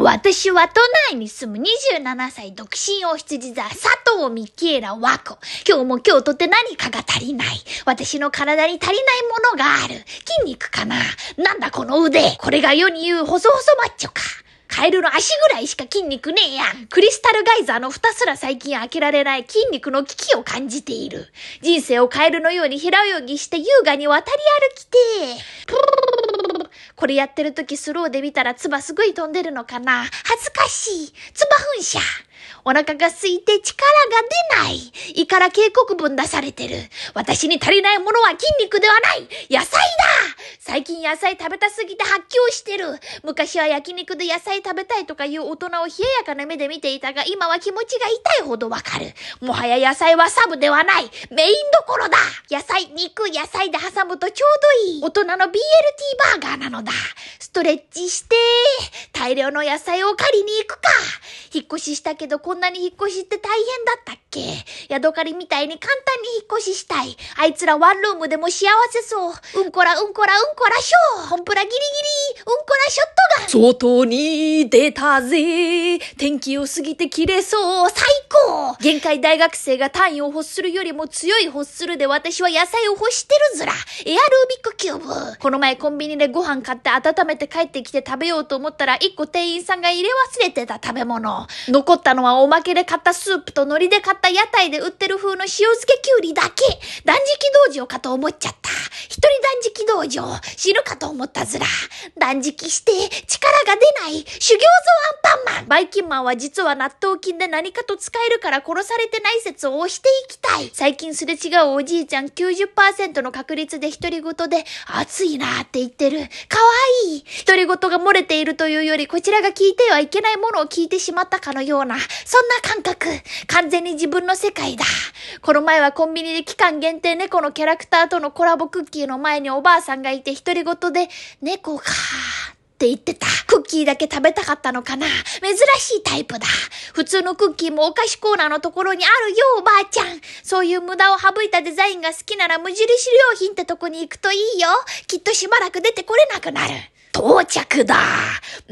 私は都内に住む27歳独身お羊座佐藤美希エラ和子。今日も今日とて何かが足りない。私の体に足りないものがある。筋肉かななんだこの腕。これが世に言う細細マッチョか。カエルの足ぐらいしか筋肉ねえやん。クリスタルガイザーの蓋すら最近開けられない筋肉の危機を感じている。人生をカエルのように平泳ぎして優雅に渡り歩きて。これやってる時スローで見たら唾すごい飛んでるのかな恥ずかしい唾噴射お腹が空いて力が出ない。胃から警告文出されてる。私に足りないものは筋肉ではない野菜だ最近野菜食べたすぎて発狂してる。昔は焼肉で野菜食べたいとかいう大人を冷ややかな目で見ていたが、今は気持ちが痛いほどわかる。もはや野菜はサブではない。メインどころだ野菜、肉、野菜で挟むとちょうどいい。大人の BLT バーガーなのだ。ストレッチして、大量の野菜を狩りに行くか。越ししたけど、こんなに引っ越しって大変だったっけヤドカリみたいに簡単に引っ越ししたい。あいつらワンルームでも幸せそう。うんこらうんこらうんこらショー。コンプラギリギリ、うんこらショットガン。外に出たぜ。天気良すぎて切れそう。最高限界大学生が単位を欲するよりも強い欲するで私は野菜を欲してるずら。エアルービックキューブ。この前コンビニでご飯買って温めて帰ってきて食べようと思ったら、一個店員さんが入れ忘れてた食べ物。残ったのはおまけで買ったスープと海苔で買った屋台で売ってる風の塩漬けきゅうりだけ。断食道場かと思っちゃった。一人断食道場、死ぬかと思ったずら。断食して力が出ない修行像アンパンマン。バイキンマンは実は納豆菌で何かと使えるから殺されてない説を押していきたい。最近すれ違うおじいちゃん90%の確率で独り言で暑いなーって言ってる。かわいい。独り言が漏れているというよりこちらが聞いてはいけないものを聞いてしまったかのような、そんな感覚。完全に自分の世界だ。この前はコンビニで期間限定猫のキャラクターとのコラボクッキーの前におばあさんがいて独り言で、猫かーって言ってた。クッキーだけ食べたかったのかな珍しいタイプだ。普通のクッキーもお菓子コーナーのところにあるよ、おばあちゃん。そういう無駄を省いたデザインが好きなら無印良品ってとこに行くといいよ。きっとしばらく出てこれなくなる。到着だ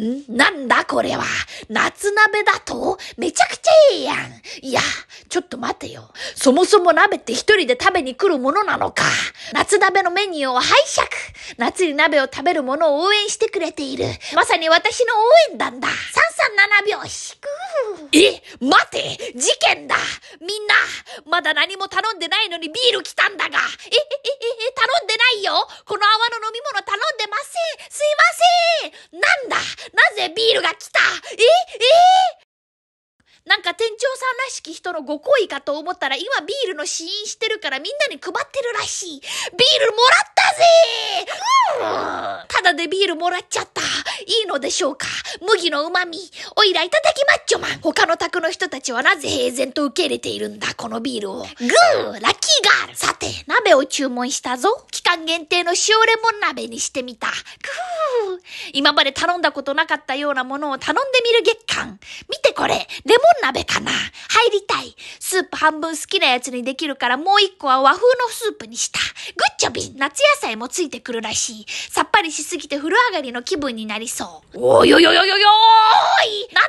んなんだこれは夏鍋だとめちゃくちゃええやんいや、ちょっと待てよ。そもそも鍋って一人で食べに来るものなのか夏鍋のメニューを拝借夏に鍋を食べるものを応援してくれているまさに私の応援団だ !337 秒引くえ待て事件だみんなまだ何も頼んでないのにビール来たんだが。え、え、え、え、頼んでないよ。この泡の飲み物頼んでません。すいません。なんだなぜビールが来たえ、えなんか店長さんらしき人のご好意かと思ったら、今ビールの試飲してるからみんなに配ってるらしい。ビールもらったぜただでビールもらっちゃった。いいのでしょうか麦の旨味。おいらいただきマッチョマン。他の宅の人たちはなぜ平然と受け入れているんだ、このビールを。グーラッキーガールさて、鍋を注文したぞ。期間限定の塩レモン鍋にしてみた。くー今まで頼んだことなかったようなものを頼んでみる月間。見てこれ、レモン鍋かな入りたい。スープ半分好きなやつにできるからもう一個は和風のスープにした。グッチョビン夏野菜もついてくるらしい。さっぱりしすぎて風呂上がりの気分になりそう。おいおいおいおいおいおい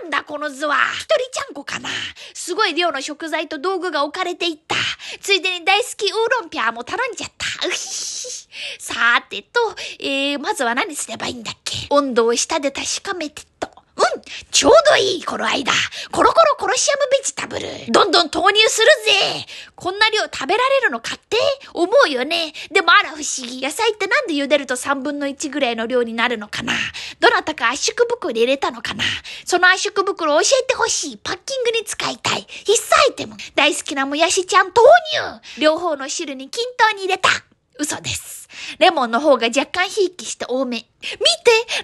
なんだこの図は一人ちゃんこかなすごい量の食材と道具が置かれていった。ついでに大好きウーロンピャーも頼んじゃった。うひひ。さてと、えー、まずは何すればいいんだっけ温度を下で確かめてと。うん、ちょうどいい頃合いだ。コロコロコロシアムベジタブル。どんどん投入するぜ。こんな量食べられるのかって思うよね。でもあら不思議。野菜ってなんで茹でると3分の1ぐらいの量になるのかなどなたか圧縮袋入れたのかなその圧縮袋教えてほしい。パッキングに使いたい。必須アイテム。大好きなもやしちゃん投入。両方の汁に均等に入れた。嘘です。レモンの方が若干ひいきして多め。見て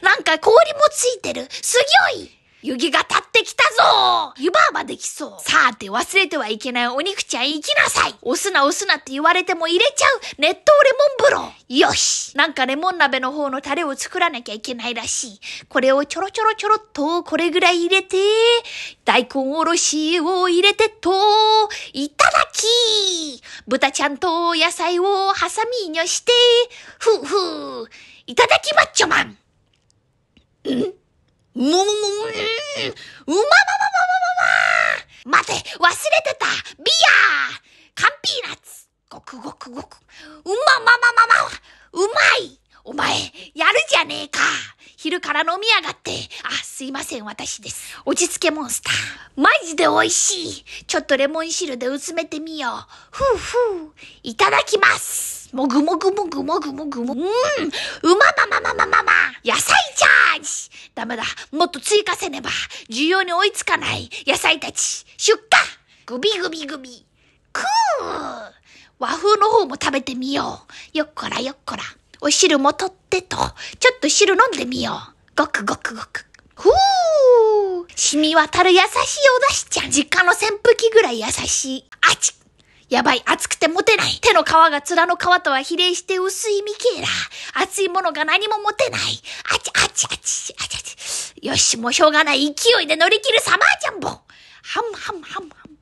なんか氷もついてるすギョい湯気が立ってきたぞ湯婆婆できそうさて忘れてはいけないお肉ちゃん行きなさい押すな押すなって言われても入れちゃう熱湯レモン風呂よしなんかレモン鍋の方のタレを作らなきゃいけないらしい。これをちょろちょろちょろっとこれぐらい入れて、大根おろしを入れてと、いただき豚ちゃんと野菜をハサミにして、ふうふういただきマッチョマンんももも、も、ん、うままままままま待て、忘れてたビアカンピーナッツごくごくごく。うまままままうまいお前、やるじゃねえか昼から飲みやがって。あ、すいません、私です。落ち着けモンスター。マジで美味しいちょっとレモン汁で薄めてみよう。ふうふう。いただきますもぐもぐもぐもぐもぐもぐ。うんうままままままま野菜チャージダメだ。もっと追加せねば。需要に追いつかない野菜たち。出荷グビグビグビ。くー和風の方も食べてみよう。よっこらよっこら。お汁も取ってと。ちょっと汁飲んでみよう。ごくごくごく。ふー染み渡る優しいお出しちゃん。実家の扇風機ぐらい優しい。あちやばい、熱くて持てない。手の皮が面の皮とは比例して薄いミケーラ。熱いものが何も持てない。あちあちあちあち。よし、もうしょうがない。勢いで乗り切るサマージャンボハムハムハムハム。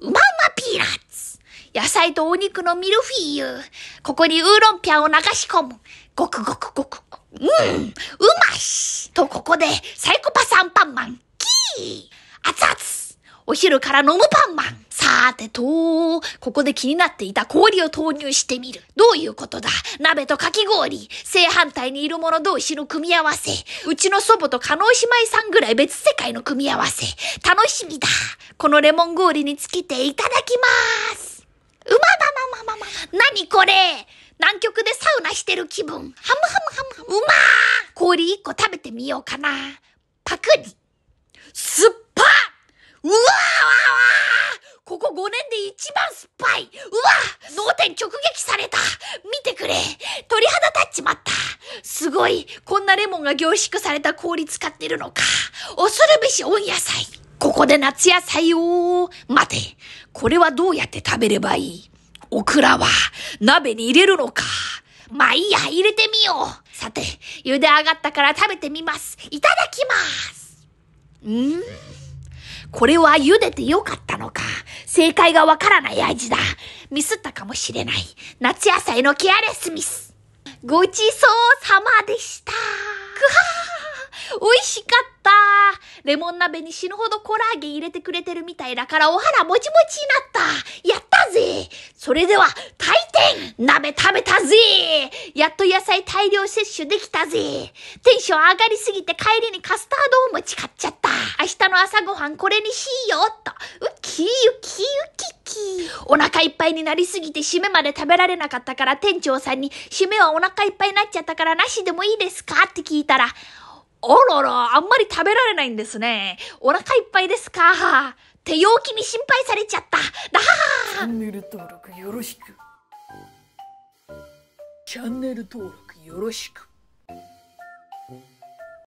うまうまピーナッツ野菜とお肉のミルフィーユここにウーロンピャを流し込むごくごくごく。うんうましとここでサイコパスアンパンマンキー熱々お昼から飲むパンマンさてと、ここで気になっていた氷を投入してみる。どういうことだ鍋とかき氷。正反対にいる者同士の組み合わせ。うちの祖母と加納姉妹さんぐらい別世界の組み合わせ。楽しみだ。このレモン氷につけていただきますうまままままな何これ南極でサウナしてる気分。ハムハムハムハム。うまー氷一個食べてみようかな。パクリ。すっうわわわここ5年で一番酸っぱいうわ脳天直撃された見てくれ鳥肌立っちまったすごいこんなレモンが凝縮された氷使ってるのか恐るべし温野菜ここで夏野菜を待てこれはどうやって食べればいいオクラは鍋に入れるのかまあいいや、入れてみよう。さて、茹で上がったから食べてみます。いただきます。んこれは茹でてよかったのか。正解がわからない味だ。ミスったかもしれない。夏野菜のケアレスミス。ごちそうさまでした。くはー美味しかった。レモン鍋に死ぬほどコラーゲン入れてくれてるみたいだからお肌もちもちになった。やったぜ。それでは、タイ鍋食べたぜやっと野菜大量摂取できたぜテンション上がりすぎて帰りにカスタードを持ち買っちゃった明日の朝ごはんこれにしようと。ウキウキウキキ。お腹いっぱいになりすぎて締めまで食べられなかったから店長さんに締めはお腹いっぱいになっちゃったからなしでもいいですかって聞いたら、あらら、あんまり食べられないんですね。お腹いっぱいですか。手陽気に心配されちゃった。だははチャンネル登録よろしく。チャンネル登録よろしく